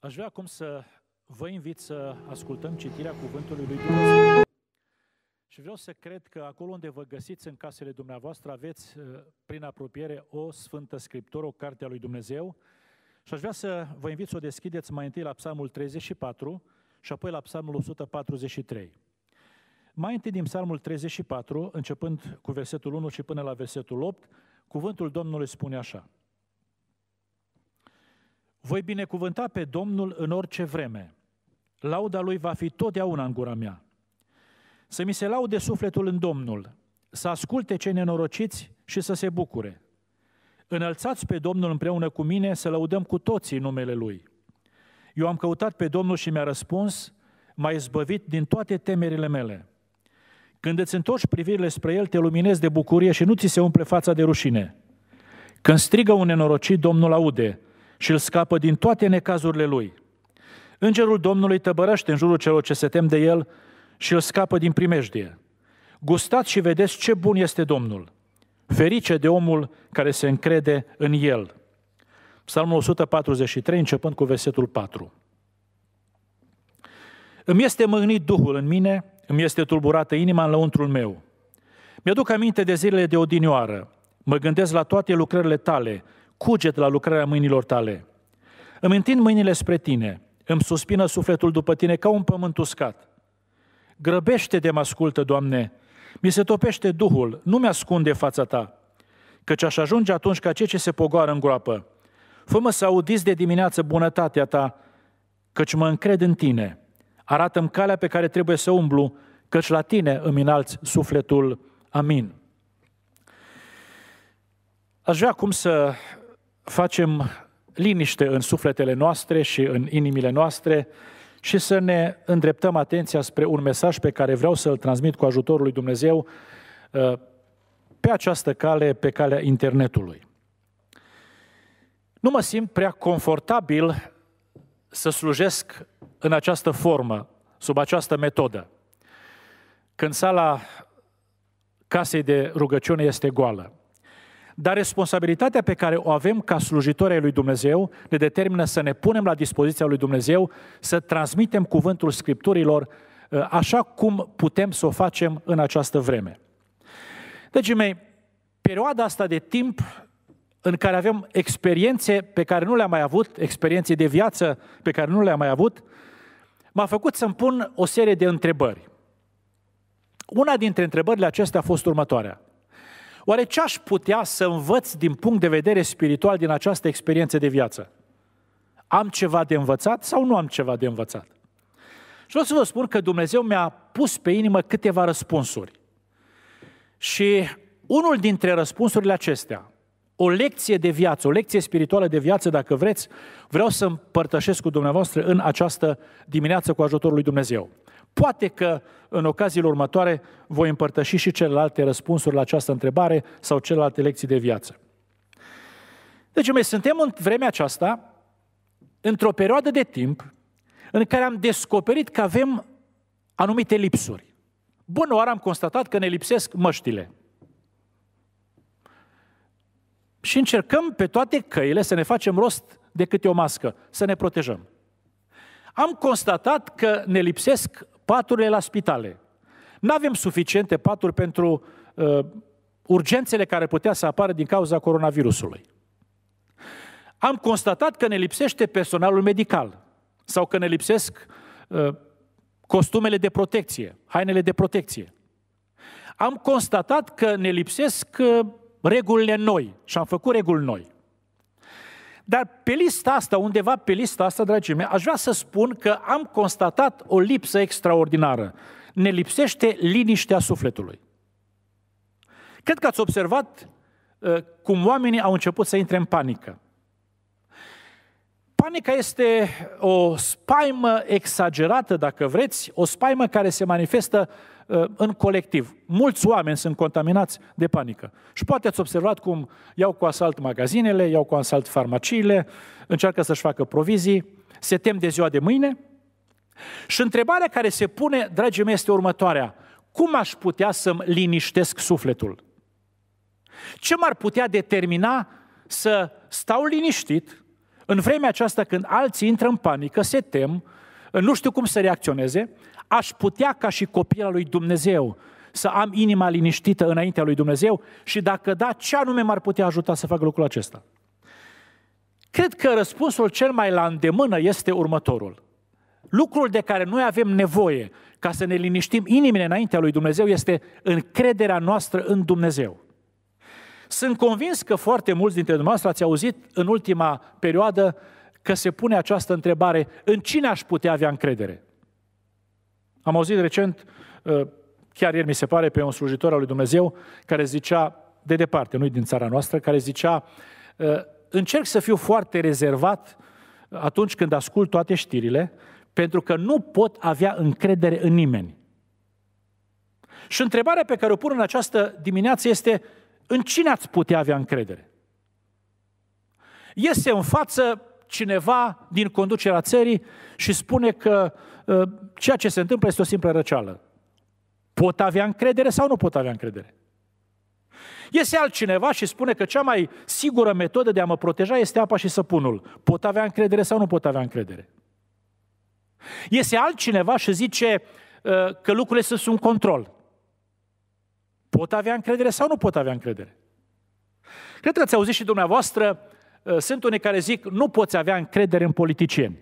Aș vrea acum să vă invit să ascultăm citirea Cuvântului Lui Dumnezeu. Și vreau să cred că acolo unde vă găsiți în casele dumneavoastră aveți uh, prin apropiere o Sfântă Scriptură, o carte a Lui Dumnezeu. Și aș vrea să vă invit să o deschideți mai întâi la Psalmul 34 și apoi la Psalmul 143. Mai întâi din Psalmul 34, începând cu versetul 1 și până la versetul 8, cuvântul Domnului spune așa – voi binecuvânta pe Domnul în orice vreme. Lauda lui va fi totdeauna în gura mea. Să mi se laude sufletul în Domnul, să asculte cei nenorociți și să se bucure. Înălțați pe Domnul împreună cu mine, să lăudăm cu toții numele Lui. Eu am căutat pe Domnul și mi-a răspuns, m-a izbăvit din toate temerile mele. Când îți întorci privirile spre El, te luminezi de bucurie și nu ți se umple fața de rușine. Când strigă un nenorocit, Domnul aude și îl scapă din toate necazurile lui. Îngerul Domnului tăbărăște în jurul celor ce se tem de el și îl scapă din primejdie. Gustați și vedeți ce bun este Domnul. Ferice de omul care se încrede în el. Psalmul 143, începând cu versetul 4. Îmi este mâhnit Duhul în mine, îmi este tulburată inima în lăuntrul meu. Mi-aduc aminte de zilele de odinioară. Mă gândesc la toate lucrările tale Cuget la lucrarea mâinilor tale. Îmi întind mâinile spre tine, îmi suspină sufletul după tine ca un pământ uscat. Grăbește-te, mă ascultă, Doamne, mi se topește Duhul, nu mi-ascunde fața ta, căci aș ajunge atunci ca cei ce se pogoară în groapă. Fă-mă să audiți de dimineață bunătatea ta, căci mă încred în tine. Arată-mi calea pe care trebuie să umblu, căci la tine îmi înalți sufletul. Amin. Aș vrea acum să facem liniște în sufletele noastre și în inimile noastre și să ne îndreptăm atenția spre un mesaj pe care vreau să-l transmit cu ajutorul lui Dumnezeu uh, pe această cale, pe calea internetului. Nu mă simt prea confortabil să slujesc în această formă, sub această metodă. Când sala casei de rugăciune este goală. Dar responsabilitatea pe care o avem ca slujitori ai lui Dumnezeu ne determină să ne punem la dispoziția lui Dumnezeu, să transmitem cuvântul Scripturilor uh, așa cum putem să o facem în această vreme. Deci, mei, perioada asta de timp în care avem experiențe pe care nu le-am mai avut, experiențe de viață pe care nu le-am mai avut, m-a făcut să-mi pun o serie de întrebări. Una dintre întrebările acestea a fost următoarea. Oare ce aș putea să învăț din punct de vedere spiritual din această experiență de viață? Am ceva de învățat sau nu am ceva de învățat? Și vreau să vă spun că Dumnezeu mi-a pus pe inimă câteva răspunsuri. Și unul dintre răspunsurile acestea, o lecție de viață, o lecție spirituală de viață, dacă vreți, vreau să împărtășesc cu dumneavoastră în această dimineață cu ajutorul lui Dumnezeu. Poate că în ocaziile următoare voi împărtăși și celelalte răspunsuri la această întrebare sau celelalte lecții de viață. Deci noi suntem în vremea aceasta, într-o perioadă de timp, în care am descoperit că avem anumite lipsuri. Bună oară am constatat că ne lipsesc măștile. Și încercăm pe toate căile să ne facem rost de câte o mască, să ne protejăm. Am constatat că ne lipsesc paturile la spitale. Nu avem suficiente paturi pentru uh, urgențele care putea să apară din cauza coronavirusului. Am constatat că ne lipsește personalul medical sau că ne lipsesc uh, costumele de protecție, hainele de protecție. Am constatat că ne lipsesc uh, regulile noi și am făcut reguli noi. Dar pe lista asta, undeva pe lista asta, dragii mei, aș vrea să spun că am constatat o lipsă extraordinară. Ne lipsește liniștea sufletului. Cred că ați observat uh, cum oamenii au început să intre în panică. Panica este o spaimă exagerată, dacă vreți, o spaimă care se manifestă uh, Uh, în colectiv. Mulți oameni sunt contaminați de panică. Și poate ați observat cum iau cu asalt magazinele, iau cu asalt farmaciile, încearcă să-și facă provizii, se tem de ziua de mâine. Și întrebarea care se pune, dragii mei, este următoarea. Cum aș putea să-mi liniștesc sufletul? Ce m-ar putea determina să stau liniștit în vremea aceasta când alții intră în panică, se tem, nu știu cum să reacționeze, aș putea ca și copila lui Dumnezeu să am inima liniștită înaintea lui Dumnezeu și dacă da, ce anume m-ar putea ajuta să fac lucrul acesta? Cred că răspunsul cel mai la îndemână este următorul. Lucrul de care noi avem nevoie ca să ne liniștim inimile înaintea lui Dumnezeu este încrederea noastră în Dumnezeu. Sunt convins că foarte mulți dintre dumneavoastră ați auzit în ultima perioadă că se pune această întrebare, în cine aș putea avea încredere? Am auzit recent, ă, chiar ieri mi se pare, pe un slujitor al lui Dumnezeu care zicea, de departe, nu din țara noastră, care zicea, ă, încerc să fiu foarte rezervat atunci când ascult toate știrile, pentru că nu pot avea încredere în nimeni. Și întrebarea pe care o pun în această dimineață este, în cine ați putea avea încredere? Iese în față cineva din conducerea țării și spune că ă, ceea ce se întâmplă este o simplă răceală. Pot avea încredere sau nu pot avea încredere? Iese altcineva și spune că cea mai sigură metodă de a mă proteja este apa și săpunul. Pot avea încredere sau nu pot avea încredere? Iese altcineva și zice ă, că lucrurile sunt sub control. Pot avea încredere sau nu pot avea încredere? Cred că ați auzit și dumneavoastră Eh, sunt unii care zic, nu poți avea încredere în politicieni.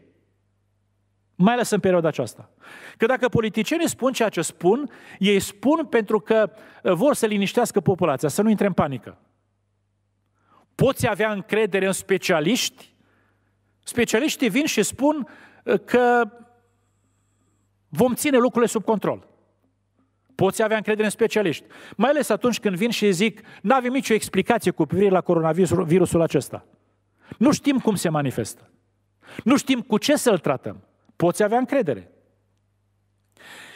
Mai ales în perioada aceasta. Că dacă politicienii spun ceea ce spun, ei spun pentru că eh, vor să liniștească populația, să nu intre în panică. Poți avea încredere în specialiști? Specialiștii vin și spun eh, că vom ține lucrurile sub control. Poți avea încredere în specialiști. Mai ales atunci când vin și zic, nu avem nicio explicație cu privire la coronavirusul acesta. Nu știm cum se manifestă. Nu știm cu ce să-l tratăm. Poți avea încredere.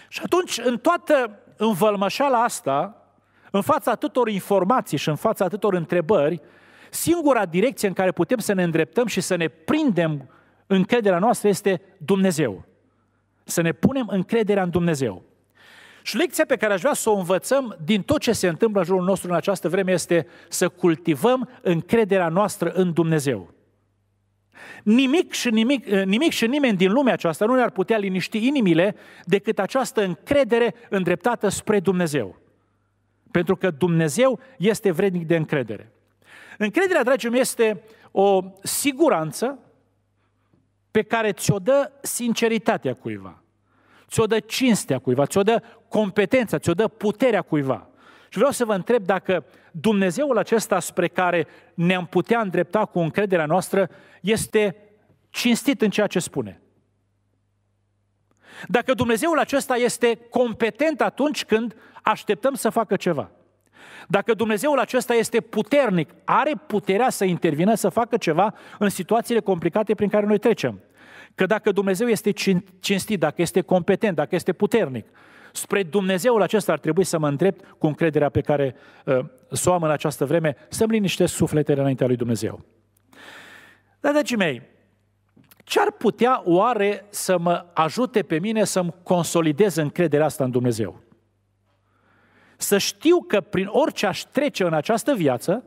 Și atunci, în toată învălmășala asta, în fața atâtor informații și în fața atâtor întrebări, singura direcție în care putem să ne îndreptăm și să ne prindem încrederea noastră este Dumnezeu. Să ne punem încrederea în Dumnezeu. Și lecția pe care aș vrea să o învățăm din tot ce se întâmplă în jurul nostru în această vreme este să cultivăm încrederea noastră în Dumnezeu. Nimic și, nimic, eh, nimic și nimeni din lumea aceasta nu ne-ar putea liniști inimile decât această încredere îndreptată spre Dumnezeu. Pentru că Dumnezeu este vrednic de încredere. Încrederea, dragii mei, este o siguranță pe care ți-o dă sinceritatea cuiva ți-o dă cinstea cuiva, ți-o dă competența, ți-o dă puterea cuiva. Și vreau să vă întreb dacă Dumnezeul acesta spre care ne-am putea îndrepta cu încrederea noastră este cinstit în ceea ce spune. Dacă Dumnezeul acesta este competent atunci când așteptăm să facă ceva. Dacă Dumnezeul acesta este puternic, are puterea să intervină, să facă ceva în situațiile complicate prin care noi trecem. Că dacă Dumnezeu este cinstit, dacă este competent, dacă este puternic, spre Dumnezeul acesta ar trebui să mă îndrept cu încrederea pe care uh, o am în această vreme, să-mi liniștesc sufletele înaintea lui Dumnezeu. Dar, dragii mei, ce ar putea oare să mă ajute pe mine să-mi consolidez încrederea asta în Dumnezeu? Să știu că prin orice aș trece în această viață,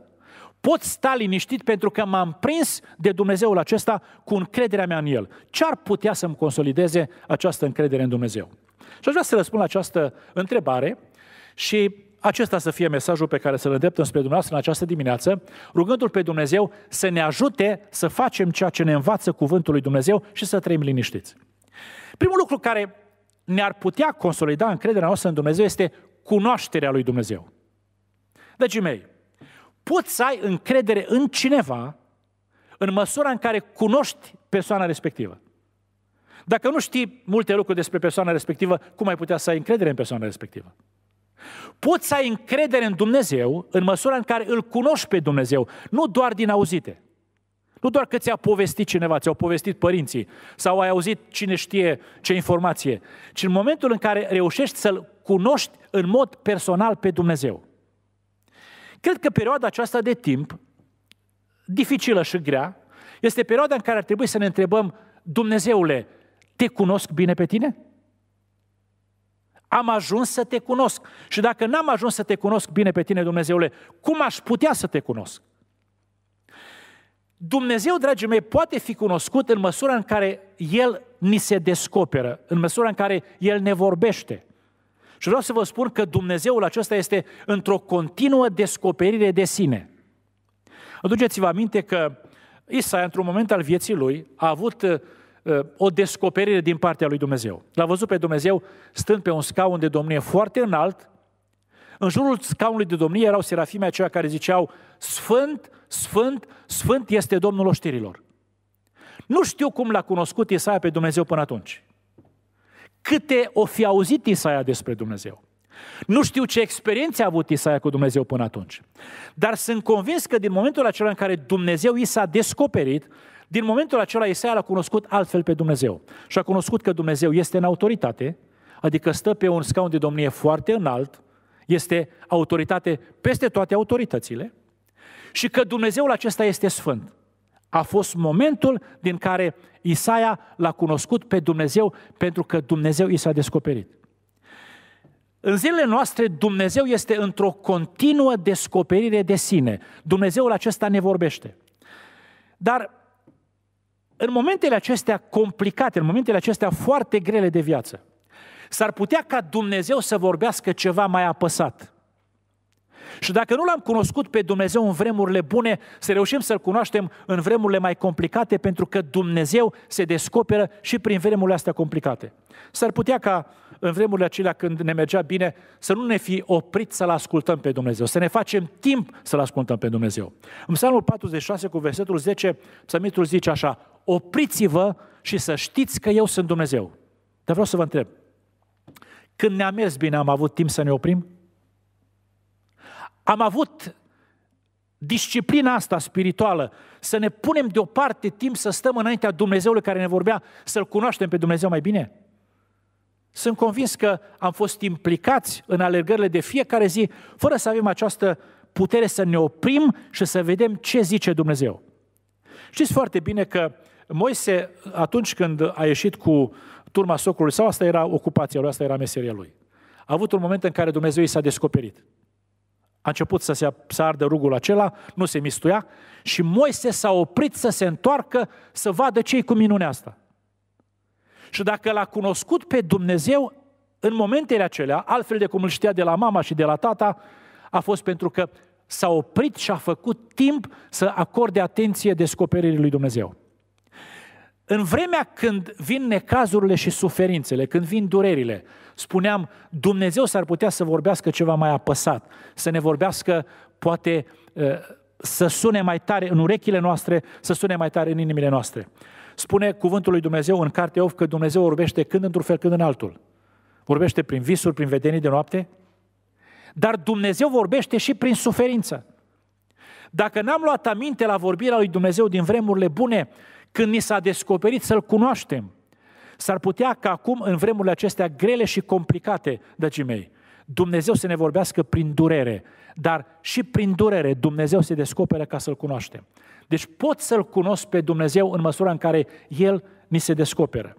Pot sta liniștit pentru că m-am prins de Dumnezeul acesta cu încrederea mea în El. Ce ar putea să-mi consolideze această încredere în Dumnezeu? Și aș vrea să răspund la această întrebare și acesta să fie mesajul pe care să-l îndreptăm spre dumneavoastră în această dimineață, rugându-L pe Dumnezeu să ne ajute să facem ceea ce ne învață Cuvântul lui Dumnezeu și să trăim liniștiți. Primul lucru care ne-ar putea consolida încrederea noastră în Dumnezeu este cunoașterea lui Dumnezeu. Dragii deci, mei, poți să ai încredere în cineva în măsura în care cunoști persoana respectivă. Dacă nu știi multe lucruri despre persoana respectivă, cum ai putea să ai încredere în persoana respectivă? Poți să ai încredere în Dumnezeu în măsura în care îl cunoști pe Dumnezeu, nu doar din auzite. Nu doar că ți-a povestit cineva, ți-au povestit părinții sau ai auzit cine știe ce informație, ci în momentul în care reușești să-L cunoști în mod personal pe Dumnezeu. Cred că perioada aceasta de timp, dificilă și grea, este perioada în care ar trebui să ne întrebăm, Dumnezeule, te cunosc bine pe tine? Am ajuns să te cunosc. Și dacă n-am ajuns să te cunosc bine pe tine, Dumnezeule, cum aș putea să te cunosc? Dumnezeu, dragii mei, poate fi cunoscut în măsura în care El ni se descoperă, în măsura în care El ne vorbește. Și vreau să vă spun că Dumnezeul acesta este într-o continuă descoperire de sine. Aduceți-vă aminte că Isaia, într-un moment al vieții lui, a avut uh, uh, o descoperire din partea lui Dumnezeu. L-a văzut pe Dumnezeu stând pe un scaun de domnie foarte înalt. În jurul scaunului de domnie erau serafime aceia care ziceau Sfânt, Sfânt, Sfânt este Domnul oștirilor. Nu știu cum l-a cunoscut Isaia pe Dumnezeu până atunci câte o fi auzit Isaia despre Dumnezeu. Nu știu ce experiențe a avut Isaia cu Dumnezeu până atunci, dar sunt convins că din momentul acela în care Dumnezeu i s-a descoperit, din momentul acela Isaia l-a cunoscut altfel pe Dumnezeu și a cunoscut că Dumnezeu este în autoritate, adică stă pe un scaun de domnie foarte înalt, este autoritate peste toate autoritățile și că Dumnezeul acesta este sfânt a fost momentul din care Isaia l-a cunoscut pe Dumnezeu pentru că Dumnezeu i s-a descoperit. În zilele noastre Dumnezeu este într-o continuă descoperire de sine. Dumnezeul acesta ne vorbește. Dar în momentele acestea complicate, în momentele acestea foarte grele de viață, s-ar putea ca Dumnezeu să vorbească ceva mai apăsat – și dacă nu l-am cunoscut pe Dumnezeu în vremurile bune, să reușim să-L cunoaștem în vremurile mai complicate, pentru că Dumnezeu se descoperă și prin vremurile astea complicate. S-ar putea ca în vremurile acelea când ne mergea bine, să nu ne fi oprit să-L ascultăm pe Dumnezeu, să ne facem timp să-L ascultăm pe Dumnezeu. În psalmul 46 cu versetul 10, psalmitul zice așa, opriți-vă și să știți că eu sunt Dumnezeu. Dar vreau să vă întreb, când ne-a mers bine, am avut timp să ne oprim? am avut disciplina asta spirituală, să ne punem deoparte timp să stăm înaintea Dumnezeului care ne vorbea, să-L cunoaștem pe Dumnezeu mai bine? Sunt convins că am fost implicați în alergările de fiecare zi, fără să avem această putere să ne oprim și să vedem ce zice Dumnezeu. Știți foarte bine că Moise, atunci când a ieșit cu turma socrului sau asta era ocupația lui, asta era meseria lui. A avut un moment în care Dumnezeu i s-a descoperit. A început să se ardă rugul acela, nu se mistuia și Moise s-a oprit să se întoarcă să vadă ce cu minunea asta. Și dacă l-a cunoscut pe Dumnezeu în momentele acelea, altfel de cum îl știa de la mama și de la tata, a fost pentru că s-a oprit și a făcut timp să acorde atenție descoperirii lui Dumnezeu. În vremea când vin necazurile și suferințele, când vin durerile, spuneam, Dumnezeu s-ar putea să vorbească ceva mai apăsat, să ne vorbească poate ă, să sune mai tare în urechile noastre, să sune mai tare în inimile noastre. Spune cuvântul lui Dumnezeu în cartea Of că Dumnezeu vorbește când într-un fel, când în altul. Vorbește prin visuri, prin vedenii de noapte, dar Dumnezeu vorbește și prin suferință. Dacă n-am luat aminte la vorbirea lui Dumnezeu din vremurile bune, când ni s-a descoperit să-L cunoaștem, s-ar putea ca acum, în vremurile acestea grele și complicate, dragii mei, Dumnezeu să ne vorbească prin durere, dar și prin durere Dumnezeu se descoperă ca să-L cunoaștem. Deci pot să-L cunosc pe Dumnezeu în măsura în care El ni se descoperă.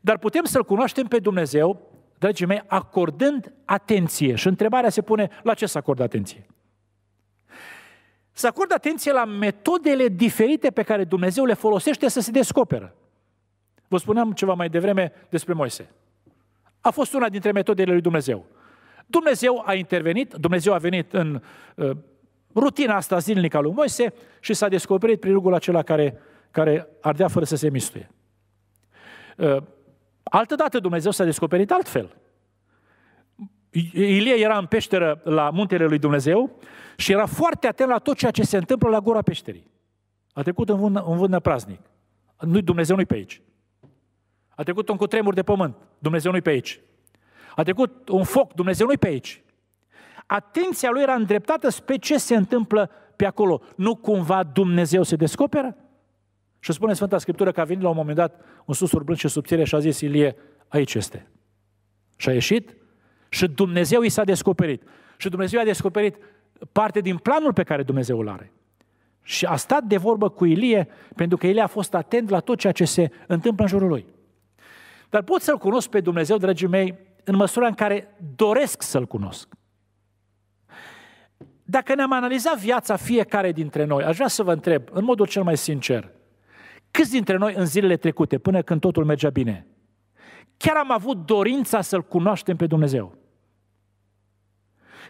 Dar putem să-L cunoaștem pe Dumnezeu, dragii mei, acordând atenție. Și întrebarea se pune, la ce să acord atenție? să acordă atenție la metodele diferite pe care Dumnezeu le folosește să se descoperă. Vă spuneam ceva mai devreme despre Moise. A fost una dintre metodele lui Dumnezeu. Dumnezeu a intervenit, Dumnezeu a venit în uh, rutina asta zilnică a lui Moise și s-a descoperit rugul acela care, care ardea fără să se mistuie. Uh, Altădată Dumnezeu s-a descoperit altfel. Ilie era în peșteră la muntele lui Dumnezeu și era foarte atent la tot ceea ce se întâmplă la gura peșterii. A trecut în vână, în vână praznic. Nu, Dumnezeu nu-i pe aici. A trecut un cutremur de pământ. Dumnezeu nu-i pe aici. A trecut un foc. Dumnezeu nu-i pe aici. Atenția lui era îndreptată spre ce se întâmplă pe acolo. Nu cumva Dumnezeu se descoperă? Și spune Sfânta Scriptură că a venit la un moment dat un susur blând și subțire și a zis Ilie, aici este. Și a ieșit și Dumnezeu i s-a descoperit. Și Dumnezeu i-a descoperit parte din planul pe care Dumnezeu îl are. Și a stat de vorbă cu Ilie pentru că Ilie a fost atent la tot ceea ce se întâmplă în jurul lui. Dar pot să-L cunosc pe Dumnezeu, dragii mei, în măsura în care doresc să-L cunosc. Dacă ne-am analizat viața fiecare dintre noi, aș vrea să vă întreb, în modul cel mai sincer, câți dintre noi în zilele trecute, până când totul mergea bine, chiar am avut dorința să-L cunoaștem pe Dumnezeu?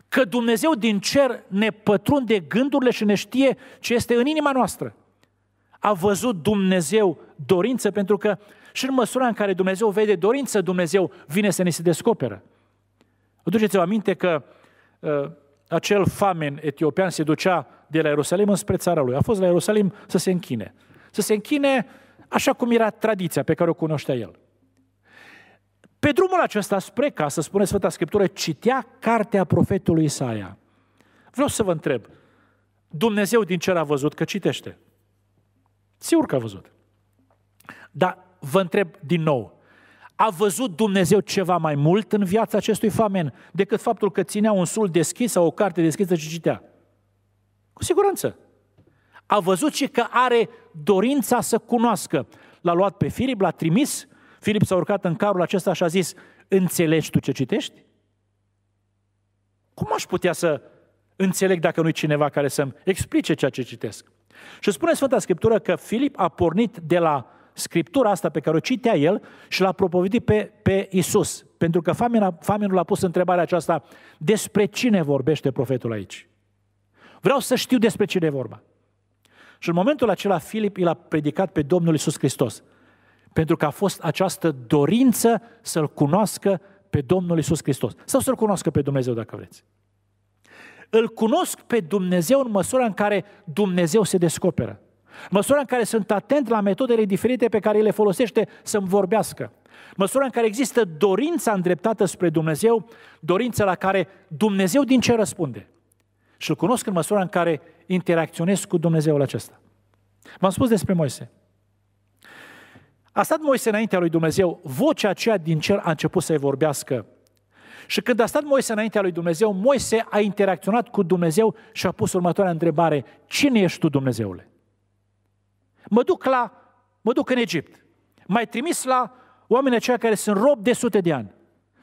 Că Dumnezeu din cer ne pătrunde gândurile și ne știe ce este în inima noastră. A văzut Dumnezeu dorință pentru că și în măsura în care Dumnezeu vede dorință, Dumnezeu vine să ne se descoperă. Aduceți-vă aminte că uh, acel famen etiopian se ducea de la Ierusalim înspre țara lui. A fost la Ierusalim să se închine. Să se închine așa cum era tradiția pe care o cunoștea el. Pe drumul acesta spre ca să spune Sfânta Scriptură, citea cartea profetului Isaia. Vreau să vă întreb, Dumnezeu din cer a văzut că citește? Sigur că a văzut. Dar vă întreb din nou, a văzut Dumnezeu ceva mai mult în viața acestui famen decât faptul că ținea un sul deschis sau o carte deschisă și citea? Cu siguranță. A văzut și că are dorința să cunoască. L-a luat pe Filip, l-a trimis Filip s-a urcat în carul acesta și a zis, înțelegi tu ce citești? Cum aș putea să înțeleg dacă nu-i cineva care să-mi explice ceea ce citesc? Și spune Sfânta Scriptură că Filip a pornit de la scriptura asta pe care o citea el și l-a propovedit pe, pe Isus. Pentru că famina, faminul a pus întrebarea aceasta, despre cine vorbește profetul aici? Vreau să știu despre cine e vorba. Și în momentul acela Filip i a predicat pe Domnul Isus Hristos pentru că a fost această dorință să-L cunoască pe Domnul Isus Hristos. Sau să-L cunoască pe Dumnezeu, dacă vreți. Îl cunosc pe Dumnezeu în măsura în care Dumnezeu se descoperă. În măsura în care sunt atent la metodele diferite pe care le folosește să-mi vorbească. În măsura în care există dorința îndreptată spre Dumnezeu, dorința la care Dumnezeu din ce răspunde. Și îl cunosc în măsura în care interacționez cu Dumnezeul acesta. V-am spus despre Moise. A stat Moise înaintea lui Dumnezeu, vocea aceea din cer a început să-i vorbească. Și când a stat Moise înaintea lui Dumnezeu, Moise a interacționat cu Dumnezeu și a pus următoarea întrebare. Cine ești tu, Dumnezeule? Mă duc, la, mă duc în Egipt. M-ai trimis la oamenii aceia care sunt rob de sute de ani.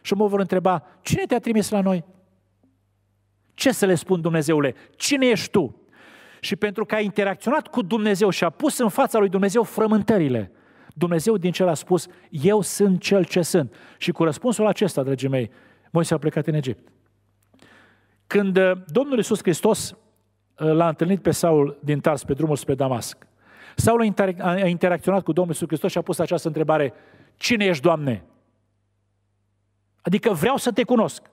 Și mă vor întreba, cine te-a trimis la noi? Ce să le spun, Dumnezeule? Cine ești tu? Și pentru că a interacționat cu Dumnezeu și a pus în fața lui Dumnezeu frământările, Dumnezeu din cer a spus, eu sunt cel ce sunt. Și cu răspunsul acesta, dragii mei, Moise a plecat în Egipt. Când uh, Domnul Iisus Hristos uh, l-a întâlnit pe Saul din Tars, pe drumul spre Damasc, Saul a interacționat cu Domnul Iisus Hristos și a pus această întrebare, cine ești, Doamne? Adică vreau să te cunosc.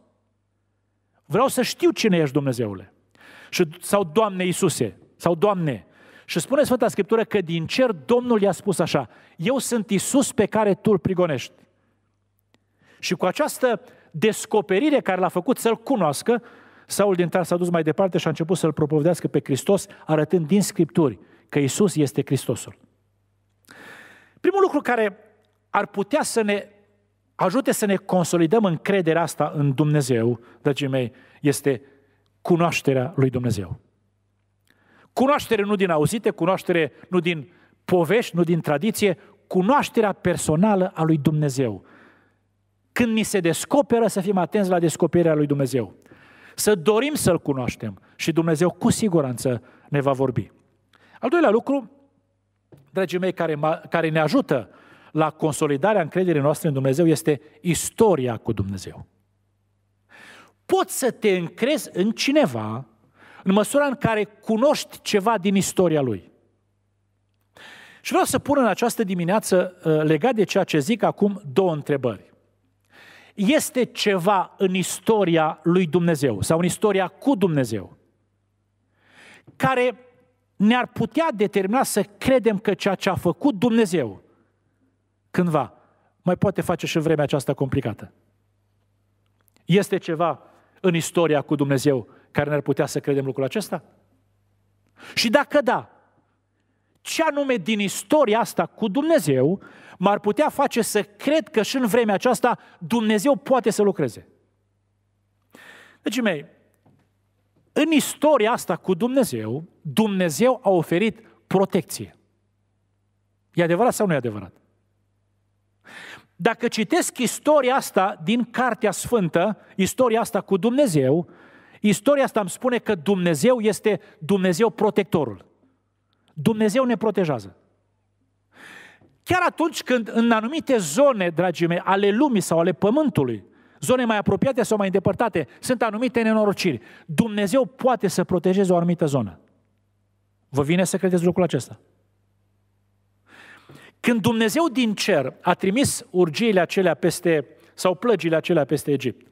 Vreau să știu cine ești, Dumnezeule. Și, sau Doamne Iisuse, sau Doamne, și spune Sfânta Scriptură că din cer Domnul i-a spus așa, eu sunt Isus pe care tu îl prigonești. Și cu această descoperire care l-a făcut să-l cunoască, Saul din Tar s-a dus mai departe și a început să-l propovedească pe Hristos, arătând din Scripturi că Isus este Hristosul. Primul lucru care ar putea să ne ajute să ne consolidăm încrederea asta în Dumnezeu, dragii mei, este cunoașterea lui Dumnezeu. Cunoaștere nu din auzite, cunoaștere nu din povești, nu din tradiție, cunoașterea personală a lui Dumnezeu. Când ni se descoperă, să fim atenți la descoperirea lui Dumnezeu. Să dorim să-L cunoaștem și Dumnezeu cu siguranță ne va vorbi. Al doilea lucru, dragii mei, care, care ne ajută la consolidarea încrederii noastre în Dumnezeu este istoria cu Dumnezeu. Poți să te încrezi în cineva în măsura în care cunoști ceva din istoria lui. Și vreau să pun în această dimineață, uh, legat de ceea ce zic acum, două întrebări. Este ceva în istoria lui Dumnezeu sau în istoria cu Dumnezeu care ne-ar putea determina să credem că ceea ce a făcut Dumnezeu cândva mai poate face și în vremea aceasta complicată. Este ceva în istoria cu Dumnezeu care ne-ar putea să credem lucrul acesta? Și dacă da, ce anume din istoria asta cu Dumnezeu m-ar putea face să cred că și în vremea aceasta Dumnezeu poate să lucreze? Deci, mei, în istoria asta cu Dumnezeu, Dumnezeu a oferit protecție. E adevărat sau nu e adevărat? Dacă citesc istoria asta din Cartea Sfântă, istoria asta cu Dumnezeu, Istoria asta îmi spune că Dumnezeu este Dumnezeu protectorul. Dumnezeu ne protejează. Chiar atunci când în anumite zone, dragii mei, ale lumii sau ale pământului, zone mai apropiate sau mai îndepărtate, sunt anumite nenorociri. Dumnezeu poate să protejeze o anumită zonă. Vă vine să credeți lucrul acesta? Când Dumnezeu din cer a trimis urgiile acelea peste, sau plăgile acelea peste Egipt,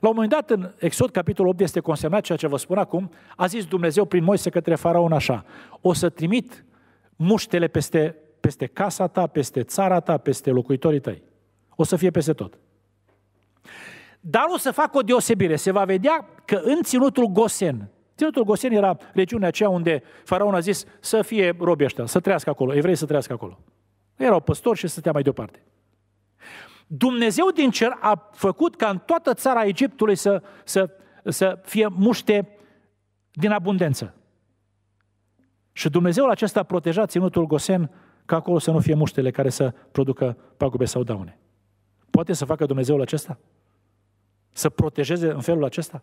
la un moment dat, în Exod, capitolul 8, este consemnat ceea ce vă spun acum, a zis Dumnezeu prin Moise către faraon așa, o să trimit muștele peste, peste casa ta, peste țara ta, peste locuitorii tăi. O să fie peste tot. Dar o să fac o deosebire. Se va vedea că în ținutul Gosen, ținutul Gosen era regiunea aceea unde faraon a zis să fie robi ăștia, să trăiască acolo, evrei să trăiască acolo. Erau păstori și să stătea mai deoparte. Dumnezeu din cer a făcut ca în toată țara Egiptului să, să, să fie muște din abundență. Și Dumnezeul acesta proteja ținutul Gosen ca acolo să nu fie muștele care să producă pagube sau daune. Poate să facă Dumnezeul acesta? Să protejeze în felul acesta?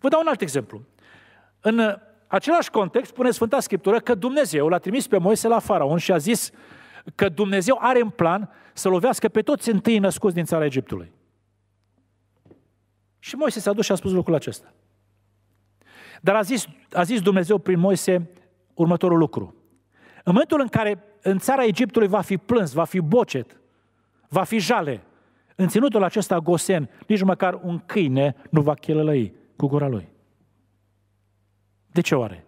Vă dau un alt exemplu. În același context spune Sfânta Scriptură că Dumnezeu l-a trimis pe Moise la faraon și a zis că Dumnezeu are în plan să lovească pe toți întâi născuți din țara Egiptului. Și Moise s-a dus și a spus lucrul acesta. Dar a zis, a zis Dumnezeu prin Moise următorul lucru. În momentul în care în țara Egiptului va fi plâns, va fi bocet, va fi jale, în ținutul acesta gosen, nici măcar un câine nu va chelălăi cu gura lui. De ce oare?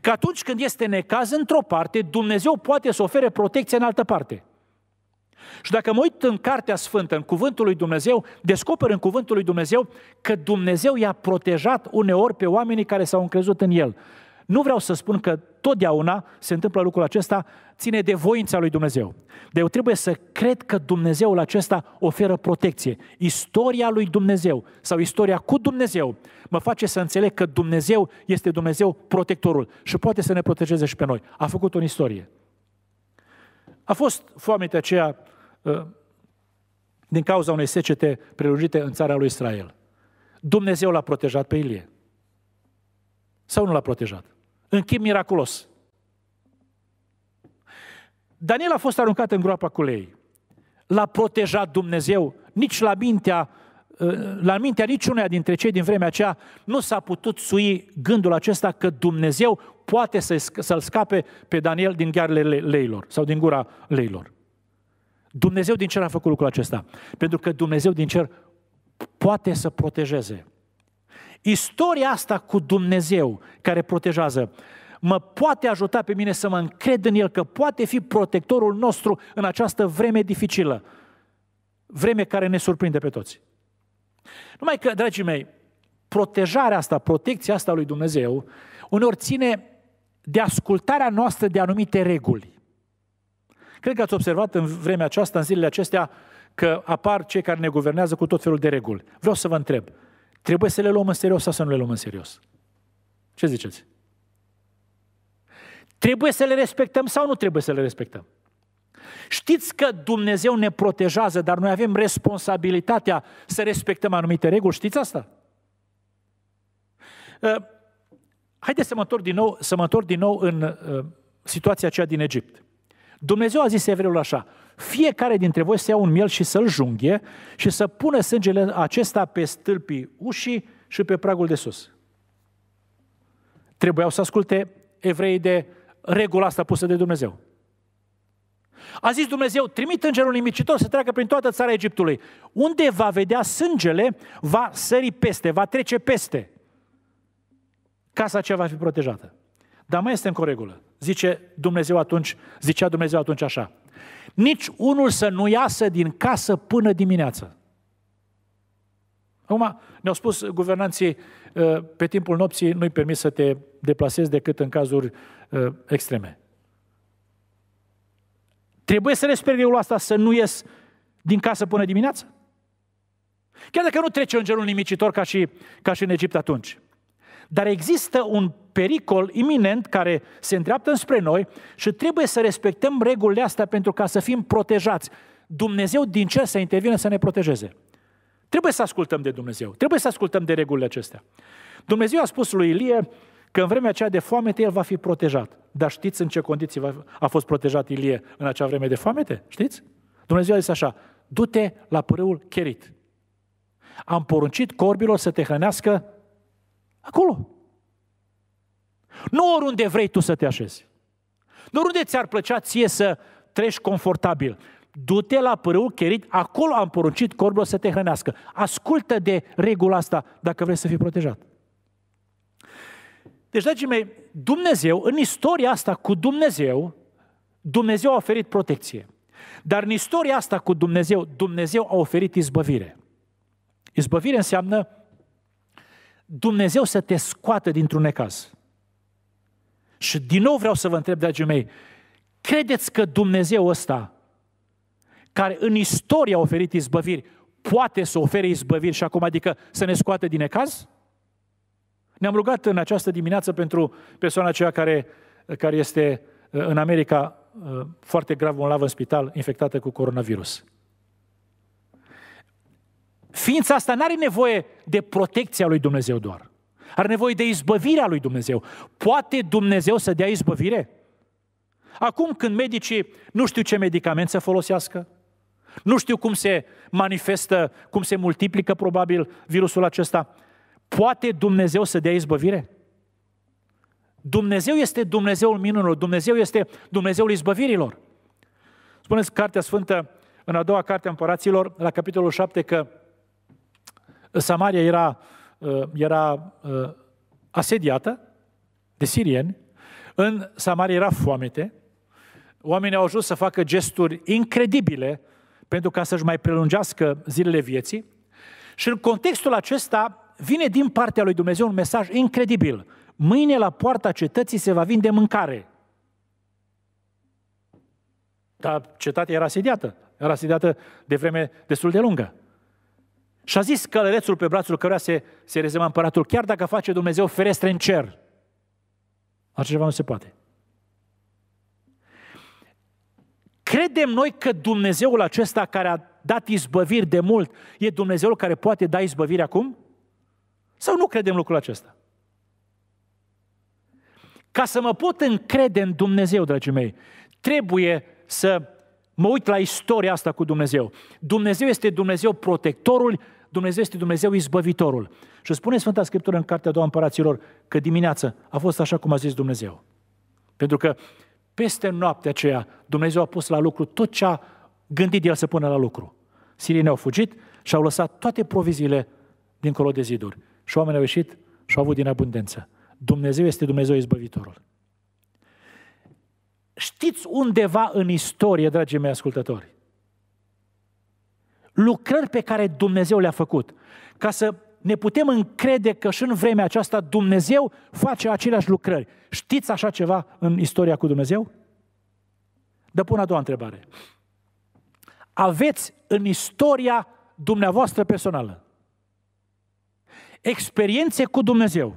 Că atunci când este necaz într-o parte, Dumnezeu poate să ofere protecție în altă parte. Și dacă mă uit în Cartea Sfântă, în Cuvântul lui Dumnezeu, descoper în Cuvântul lui Dumnezeu că Dumnezeu i-a protejat uneori pe oamenii care s-au încrezut în El. Nu vreau să spun că totdeauna se întâmplă lucrul acesta, ține de voința lui Dumnezeu. Dar eu trebuie să cred că Dumnezeul acesta oferă protecție. Istoria lui Dumnezeu sau istoria cu Dumnezeu mă face să înțeleg că Dumnezeu este Dumnezeu protectorul și poate să ne protejeze și pe noi. A făcut-o istorie. A fost foamea aceea uh, din cauza unei secete prelungite în țara lui Israel. Dumnezeu l-a protejat pe Ilie. Sau nu l-a protejat? în chip miraculos. Daniel a fost aruncat în groapa cu lei. L-a protejat Dumnezeu, nici la mintea, ă, la mintea niciunea dintre cei din vremea aceea nu s-a putut sui gândul acesta că Dumnezeu poate să-l scape pe Daniel din ghearele leilor sau din gura leilor. Dumnezeu din cer a făcut lucrul acesta. Pentru că Dumnezeu din cer poate să protejeze. Istoria asta cu Dumnezeu care protejează mă poate ajuta pe mine să mă încred în El că poate fi protectorul nostru în această vreme dificilă. Vreme care ne surprinde pe toți. Numai că, dragii mei, protejarea asta, protecția asta lui Dumnezeu, uneori ține de ascultarea noastră de anumite reguli. Cred că ați observat în vremea aceasta, în zilele acestea, că apar cei care ne guvernează cu tot felul de reguli. Vreau să vă întreb, Trebuie să le luăm în serios sau să nu le luăm în serios? Ce ziceți? Trebuie să le respectăm sau nu trebuie să le respectăm? Știți că Dumnezeu ne protejează, dar noi avem responsabilitatea să respectăm anumite reguli, știți asta? Uh, haideți să mă întorc din nou, să mă întorc din nou în uh, situația aceea din Egipt. Dumnezeu a zis evreul așa, fiecare dintre voi să ia un miel și să-l junghe și să pună sângele acesta pe stâlpii ușii și pe pragul de sus. Trebuiau să asculte evreii de regula asta pusă de Dumnezeu. A zis Dumnezeu, trimit îngerul nimicitor să treacă prin toată țara Egiptului. Unde va vedea sângele, va sări peste, va trece peste. Casa aceea va fi protejată. Dar mai este încă o regulă. Zice Dumnezeu atunci, zicea Dumnezeu atunci așa nici unul să nu iasă din casă până dimineață. Acum, ne-au spus guvernanții, uh, pe timpul nopții nu-i permis să te deplasezi decât în cazuri uh, extreme. Trebuie să respect regula asta să nu ies din casă până dimineață? Chiar dacă nu trece îngerul nimicitor ca și, ca și în Egipt atunci. Dar există un pericol iminent care se îndreaptă spre noi și trebuie să respectăm regulile astea pentru ca să fim protejați. Dumnezeu din cer să intervine să ne protejeze. Trebuie să ascultăm de Dumnezeu, trebuie să ascultăm de regulile acestea. Dumnezeu a spus lui Ilie că în vremea aceea de foamete el va fi protejat. Dar știți în ce condiții a fost protejat Ilie în acea vreme de foamete? Știți? Dumnezeu a zis așa, du-te la părâul Cherit. Am poruncit corbilor să te hrănească Acolo. Nu oriunde vrei tu să te așezi. Nu oriunde ți-ar plăcea ție să treci confortabil. Du-te la părâul cherit, acolo am poruncit corbul să te hrănească. Ascultă de regula asta dacă vrei să fii protejat. Deci, dragii mei, Dumnezeu, în istoria asta cu Dumnezeu, Dumnezeu a oferit protecție. Dar în istoria asta cu Dumnezeu, Dumnezeu a oferit izbăvire. Izbăvire înseamnă Dumnezeu să te scoată dintr-un necaz. Și din nou vreau să vă întreb, dragii mei, credeți că Dumnezeu ăsta, care în istorie a oferit izbăviri, poate să ofere izbăviri și acum, adică să ne scoată din necaz? Ne-am rugat în această dimineață pentru persoana aceea care, care este uh, în America uh, foarte grav bolnavă în spital, infectată cu coronavirus. Ființa asta nu are nevoie de protecția lui Dumnezeu doar. Are nevoie de izbăvirea lui Dumnezeu. Poate Dumnezeu să dea izbăvire? Acum când medicii nu știu ce medicament să folosească, nu știu cum se manifestă, cum se multiplică probabil virusul acesta, poate Dumnezeu să dea izbăvire? Dumnezeu este Dumnezeul minunilor, Dumnezeu este Dumnezeul izbăvirilor. Spuneți Cartea Sfântă, în a doua carte a împăraților, la capitolul 7, că Samaria era, uh, era uh, asediată de sirieni, în Samaria era foamete, oamenii au ajuns să facă gesturi incredibile pentru ca să-și mai prelungească zilele vieții. Și în contextul acesta vine din partea lui Dumnezeu un mesaj incredibil. Mâine la poarta cetății se va vinde mâncare. Dar cetatea era asediată. Era asediată de vreme destul de lungă. Și a zis călărețul pe brațul căruia se, se rezema împăratul, chiar dacă face Dumnezeu ferestre în cer, așa ceva nu se poate. Credem noi că Dumnezeul acesta care a dat izbăviri de mult e Dumnezeul care poate da izbăviri acum? Sau nu credem lucrul acesta? Ca să mă pot încrede în Dumnezeu, dragii mei, trebuie să mă uit la istoria asta cu Dumnezeu. Dumnezeu este Dumnezeu protectorul, Dumnezeu este Dumnezeu izbăvitorul. Și spune Sfânta Scriptură în Cartea a doua împăraților că dimineața a fost așa cum a zis Dumnezeu. Pentru că peste noaptea aceea Dumnezeu a pus la lucru tot ce a gândit el să pună la lucru. Sirii au fugit și au lăsat toate proviziile dincolo de ziduri. Și oamenii au ieșit și au avut din abundență. Dumnezeu este Dumnezeu izbăvitorul. Știți undeva în istorie, dragii mei ascultători, lucrări pe care Dumnezeu le-a făcut, ca să ne putem încrede că și în vremea aceasta Dumnezeu face aceleași lucrări. Știți așa ceva în istoria cu Dumnezeu? Dă pun a doua întrebare. Aveți în istoria dumneavoastră personală experiențe cu Dumnezeu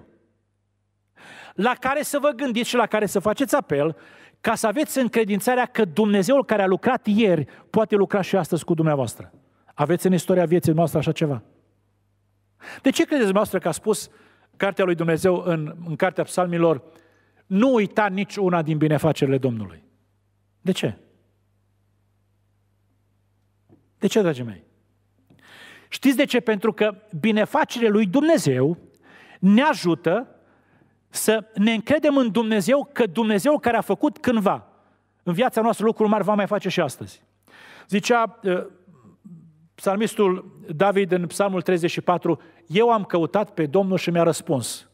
la care să vă gândiți și la care să faceți apel ca să aveți încredințarea că Dumnezeul care a lucrat ieri poate lucra și astăzi cu dumneavoastră. Aveți în istoria vieții noastre așa ceva? De ce credeți dumneavoastră că a spus cartea lui Dumnezeu în, în cartea psalmilor nu uita nici una din binefacerile Domnului? De ce? De ce, dragii mei? Știți de ce? Pentru că binefacerile lui Dumnezeu ne ajută să ne încredem în Dumnezeu că Dumnezeu care a făcut cândva în viața noastră lucruri mari va mai face și astăzi. Zicea uh, psalmistul David în psalmul 34, eu am căutat pe Domnul și mi-a răspuns.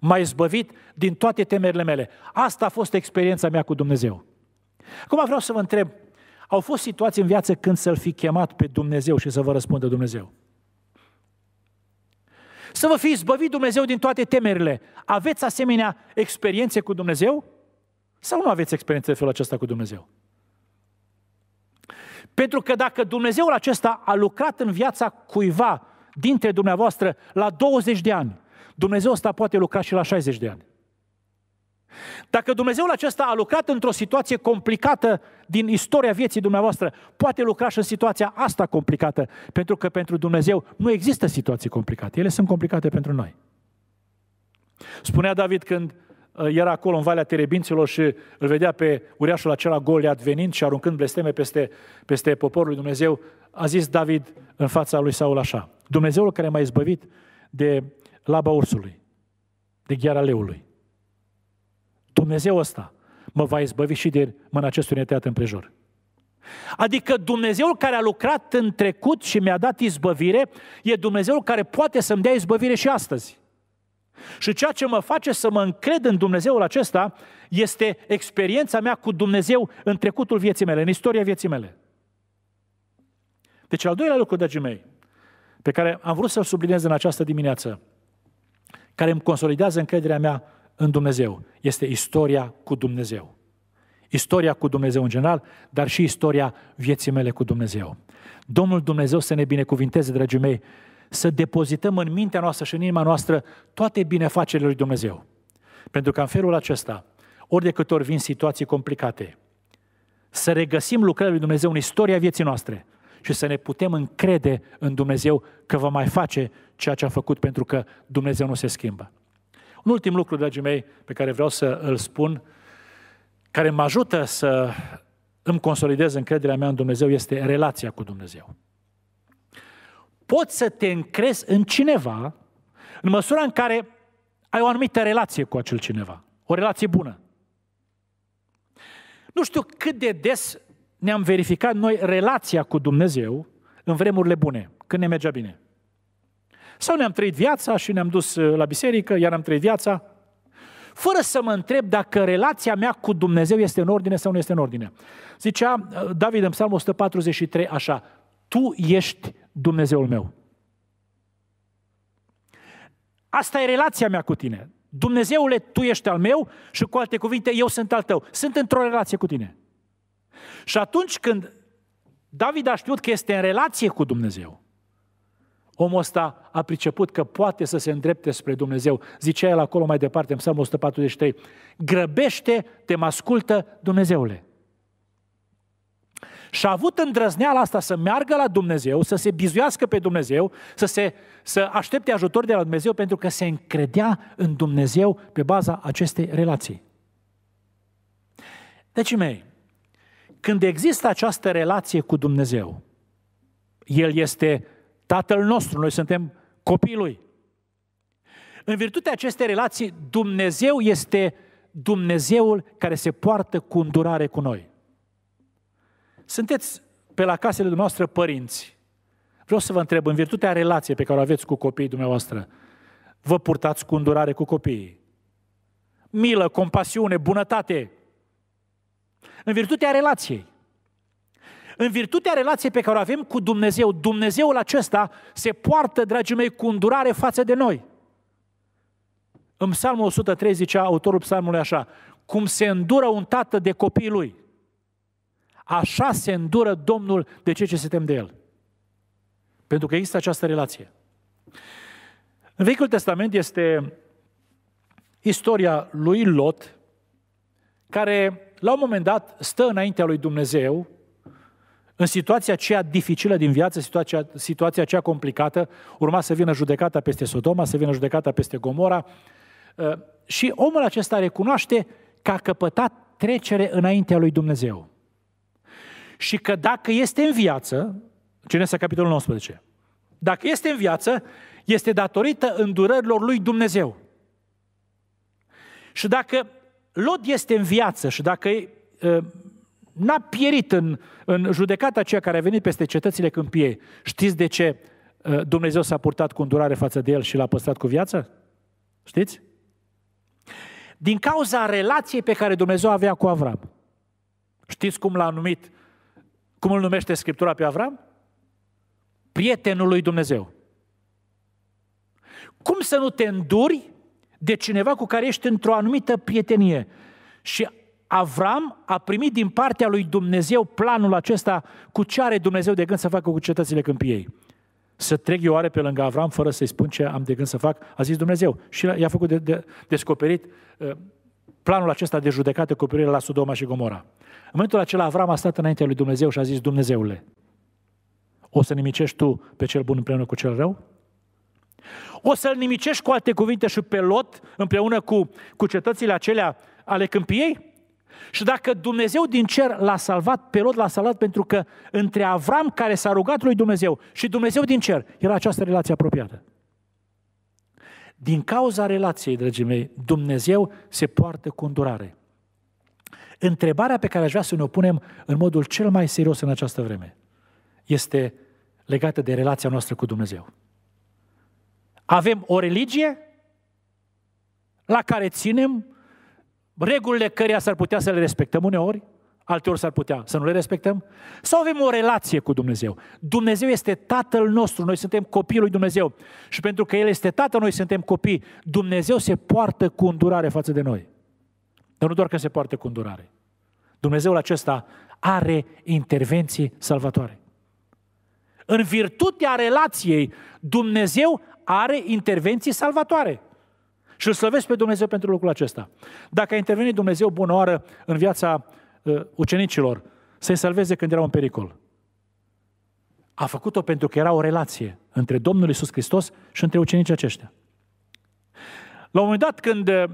M-a izbăvit din toate temerile mele. Asta a fost experiența mea cu Dumnezeu. Acum vreau să vă întreb, au fost situații în viață când să-L fi chemat pe Dumnezeu și să vă răspundă Dumnezeu? Să vă fiți zbăvit Dumnezeu din toate temerile. Aveți asemenea experiențe cu Dumnezeu? Sau nu aveți experiențe de felul acesta cu Dumnezeu? Pentru că dacă Dumnezeul acesta a lucrat în viața cuiva dintre dumneavoastră la 20 de ani, Dumnezeu ăsta poate lucra și la 60 de ani. Dacă Dumnezeul acesta a lucrat într-o situație complicată din istoria vieții dumneavoastră, poate lucra și în situația asta complicată, pentru că pentru Dumnezeu nu există situații complicate. Ele sunt complicate pentru noi. Spunea David când uh, era acolo în Valea Terebinților și îl vedea pe uriașul acela Goliat venind și aruncând blesteme peste, peste poporul lui Dumnezeu, a zis David în fața lui Saul așa, Dumnezeul care m-a izbăvit de laba ursului, de gheara leului, Dumnezeu ăsta mă va izbăvi și de mâna acestui neteat împrejur. Adică Dumnezeul care a lucrat în trecut și mi-a dat izbăvire, e Dumnezeul care poate să-mi dea izbăvire și astăzi. Și ceea ce mă face să mă încred în Dumnezeul acesta este experiența mea cu Dumnezeu în trecutul vieții mele, în istoria vieții mele. Deci al doilea lucru, dragii mei, pe care am vrut să-l subliniez în această dimineață, care îmi consolidează încrederea mea în Dumnezeu. Este istoria cu Dumnezeu. Istoria cu Dumnezeu în general, dar și istoria vieții mele cu Dumnezeu. Domnul Dumnezeu să ne binecuvinteze, dragii mei, să depozităm în mintea noastră și în inima noastră toate binefacerile lui Dumnezeu. Pentru că în felul acesta, ori de câte ori vin situații complicate, să regăsim lucrările lui Dumnezeu în istoria vieții noastre și să ne putem încrede în Dumnezeu că va mai face ceea ce a făcut pentru că Dumnezeu nu se schimbă. Un ultim lucru, dragii mei, pe care vreau să îl spun, care mă ajută să îmi consolidez încrederea mea în Dumnezeu, este relația cu Dumnezeu. Poți să te încrezi în cineva în măsura în care ai o anumită relație cu acel cineva. O relație bună. Nu știu cât de des ne-am verificat noi relația cu Dumnezeu în vremurile bune, când ne mergea bine. Sau ne-am trăit viața și ne-am dus uh, la biserică, iar am trăit viața, fără să mă întreb dacă relația mea cu Dumnezeu este în ordine sau nu este în ordine. Zicea uh, David în Psalmul 143 așa, Tu ești Dumnezeul meu. Asta e relația mea cu tine. Dumnezeule, tu ești al meu și cu alte cuvinte, eu sunt al tău. Sunt într-o relație cu tine. Și atunci când David a știut că este în relație cu Dumnezeu, Omul ăsta a priceput că poate să se îndrepte spre Dumnezeu. Zicea el acolo mai departe, în psalmul 143, grăbește, te mă ascultă Dumnezeule. Și a avut îndrăzneala asta să meargă la Dumnezeu, să se bizuiască pe Dumnezeu, să, se, să aștepte ajutor de la Dumnezeu, pentru că se încredea în Dumnezeu pe baza acestei relații. Deci, mei, când există această relație cu Dumnezeu, El este Tatăl nostru, noi suntem copiii Lui. În virtutea acestei relații, Dumnezeu este Dumnezeul care se poartă cu îndurare cu noi. Sunteți pe la casele dumneavoastră părinți. Vreau să vă întreb, în virtutea relației pe care o aveți cu copiii dumneavoastră, vă purtați cu îndurare cu copiii? Milă, compasiune, bunătate. În virtutea relației. În virtutea relației pe care o avem cu Dumnezeu, Dumnezeul acesta se poartă, dragii mei, cu îndurare față de noi. În Psalmul 130 autorul psalmului așa, cum se îndură un tată de copiii lui, așa se îndură Domnul de ce ce se tem de el. Pentru că există această relație. În Vechiul Testament este istoria lui Lot, care la un moment dat stă înaintea lui Dumnezeu în situația aceea dificilă din viață, situația, situația aceea complicată, urma să vină judecata peste Sodoma, să vină judecata peste Gomora. Uh, și omul acesta recunoaște că a căpătat trecere înaintea lui Dumnezeu. Și că dacă este în viață, Genesa capitolul 19, dacă este în viață, este datorită îndurărilor lui Dumnezeu. Și dacă Lot este în viață și dacă uh, n-a pierit în, în judecata aceea care a venit peste cetățile câmpiei. Știți de ce uh, Dumnezeu s-a purtat cu îndurare față de el și l-a păstrat cu viață? Știți? Din cauza relației pe care Dumnezeu avea cu Avram. Știți cum l-a numit, cum îl numește Scriptura pe Avram? Prietenul lui Dumnezeu. Cum să nu te înduri de cineva cu care ești într-o anumită prietenie? Și Avram a primit din partea lui Dumnezeu planul acesta cu ce are Dumnezeu de gând să facă cu cetățile câmpiei. Să trec eu oare pe lângă Avram fără să-i spun ce am de gând să fac? A zis Dumnezeu și i-a făcut de, de, descoperit uh, planul acesta de judecată cu privire la Sodoma și Gomora. În momentul acela Avram a stat înaintea lui Dumnezeu și a zis, Dumnezeule, o să nimicești tu pe cel bun împreună cu cel rău? O să-l nimicești cu alte cuvinte și pe Lot împreună cu, cu cetățile acelea ale câmpiei? Și dacă Dumnezeu din cer l-a salvat, pe Lot l-a salvat pentru că între Avram care s-a rugat lui Dumnezeu și Dumnezeu din cer era această relație apropiată. Din cauza relației, dragii mei, Dumnezeu se poartă cu îndurare. Întrebarea pe care aș vrea să ne o punem în modul cel mai serios în această vreme este legată de relația noastră cu Dumnezeu. Avem o religie la care ținem, regulile căreia s-ar putea să le respectăm uneori, alteori s-ar putea să nu le respectăm? Sau avem o relație cu Dumnezeu? Dumnezeu este Tatăl nostru, noi suntem copiii lui Dumnezeu. Și pentru că El este Tatăl, noi suntem copii. Dumnezeu se poartă cu îndurare față de noi. Dar nu doar că se poartă cu îndurare. Dumnezeul acesta are intervenții salvatoare. În virtutea relației, Dumnezeu are intervenții salvatoare. Și îl slăvesc pe Dumnezeu pentru lucrul acesta. Dacă a intervenit Dumnezeu bună oară în viața uh, ucenicilor, să-i salveze când erau în pericol. A făcut-o pentru că era o relație între Domnul Isus Hristos și între ucenicii aceștia. La un moment dat, când uh,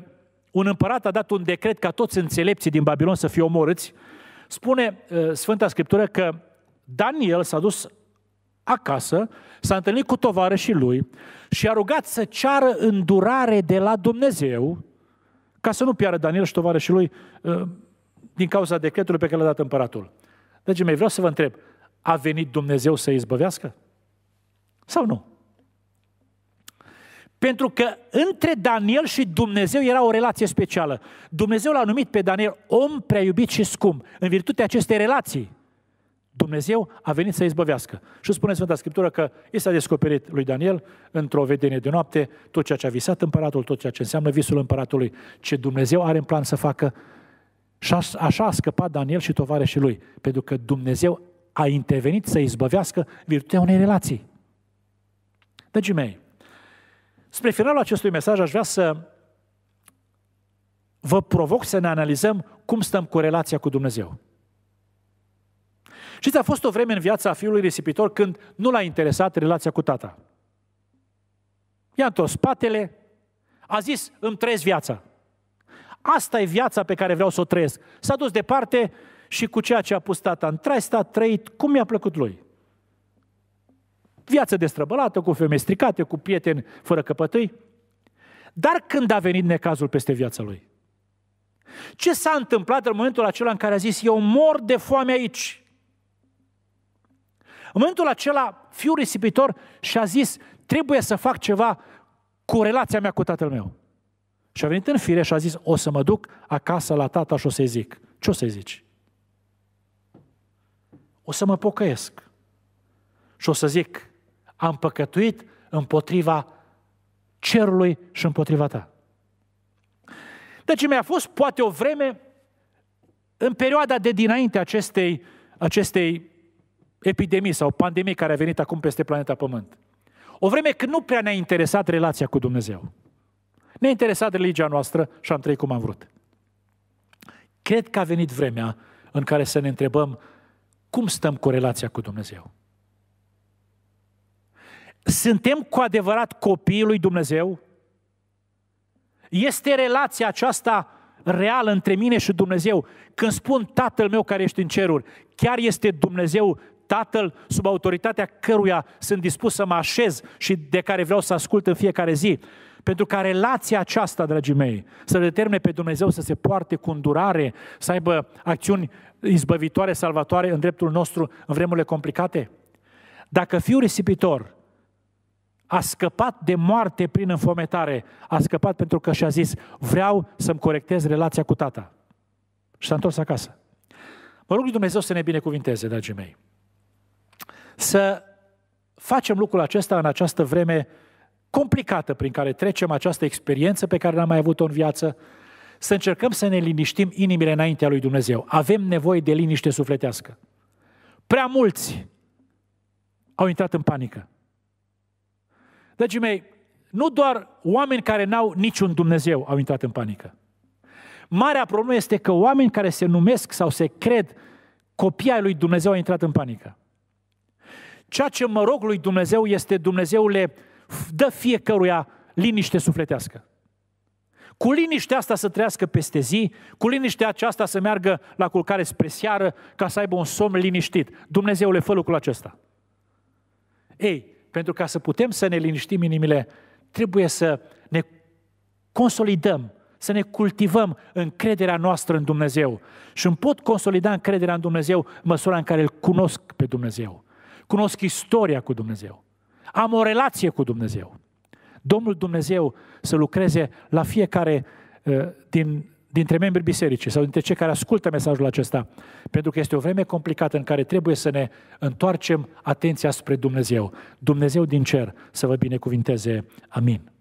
un împărat a dat un decret ca toți înțelepții din Babilon să fie omorâți, spune uh, Sfânta Scriptură că Daniel s-a dus acasă, s-a întâlnit cu tovarășii lui și a rugat să ceară îndurare de la Dumnezeu ca să nu piară Daniel și tovarășii lui uh, din cauza decretului pe care l-a dat împăratul. Deci, mei, vreau să vă întreb, a venit Dumnezeu să îi izbăvească? Sau nu? Pentru că între Daniel și Dumnezeu era o relație specială. Dumnezeu l-a numit pe Daniel om prea iubit și scump, în virtutea acestei relații. Dumnezeu a venit să izbăvească. Și spune Sfânta Scriptură că i s-a descoperit lui Daniel într-o vedenie de noapte tot ceea ce a visat împăratul, tot ceea ce înseamnă visul împăratului, ce Dumnezeu are în plan să facă. Și așa a scăpat Daniel și tovarășii lui, pentru că Dumnezeu a intervenit să izbăvească virtutea unei relații. Dragii mei, spre finalul acestui mesaj aș vrea să vă provoc să ne analizăm cum stăm cu relația cu Dumnezeu. Știți, a fost o vreme în viața fiului risipitor când nu l-a interesat relația cu tata. I-a întors spatele, a zis, îmi trăiesc viața. Asta e viața pe care vreau să o trăiesc. S-a dus departe și cu ceea ce a pus tata în trai, stat, trăit cum mi-a plăcut lui. Viață destrăbălată, cu femei stricate, cu prieteni fără căpătâi. Dar când a venit necazul peste viața lui? Ce s-a întâmplat în momentul acela în care a zis, eu mor de foame aici? În momentul acela, fiul risipitor și-a zis, trebuie să fac ceva cu relația mea cu tatăl meu. Și a venit în fire și a zis, o să mă duc acasă la tata și o să-i zic. Ce o să-i zici? O să mă pocăiesc. Și o să zic, am păcătuit împotriva cerului și împotriva ta. Deci mi-a fost poate o vreme în perioada de dinainte acestei, acestei epidemii sau pandemii care a venit acum peste planeta Pământ. O vreme când nu prea ne-a interesat relația cu Dumnezeu. Ne-a interesat religia noastră și am trăit cum am vrut. Cred că a venit vremea în care să ne întrebăm cum stăm cu relația cu Dumnezeu. Suntem cu adevărat copiii lui Dumnezeu? Este relația aceasta reală între mine și Dumnezeu? Când spun Tatăl meu care ești în ceruri, chiar este Dumnezeu Tatăl sub autoritatea căruia sunt dispus să mă așez și de care vreau să ascult în fiecare zi. Pentru ca relația aceasta, dragii mei, să determine pe Dumnezeu să se poarte cu îndurare, să aibă acțiuni izbăvitoare, salvatoare în dreptul nostru în vremurile complicate. Dacă fiul risipitor a scăpat de moarte prin înfometare, a scăpat pentru că și-a zis, vreau să-mi corectez relația cu tata. Și s-a întors acasă. Mă rog lui Dumnezeu să ne binecuvinteze, dragii mei să facem lucrul acesta în această vreme complicată prin care trecem această experiență pe care n-am mai avut-o în viață, să încercăm să ne liniștim inimile înaintea lui Dumnezeu. Avem nevoie de liniște sufletească. Prea mulți au intrat în panică. Dragii mei, nu doar oameni care n-au niciun Dumnezeu au intrat în panică. Marea problemă este că oameni care se numesc sau se cred copii ai lui Dumnezeu au intrat în panică. Ceea ce mă rog lui Dumnezeu este Dumnezeu-le le dă fiecăruia liniște sufletească. Cu liniștea asta să trăiască peste zi, cu liniștea aceasta să meargă la culcare spre seară ca să aibă un somn liniștit. le fă lucrul acesta. Ei, pentru ca să putem să ne liniștim inimile, trebuie să ne consolidăm, să ne cultivăm încrederea noastră în Dumnezeu. Și îmi pot consolida încrederea în Dumnezeu în măsura în care îl cunosc pe Dumnezeu cunosc istoria cu Dumnezeu, am o relație cu Dumnezeu. Domnul Dumnezeu să lucreze la fiecare uh, din, dintre membrii bisericii sau dintre cei care ascultă mesajul acesta, pentru că este o vreme complicată în care trebuie să ne întoarcem atenția spre Dumnezeu. Dumnezeu din cer să vă binecuvinteze. Amin.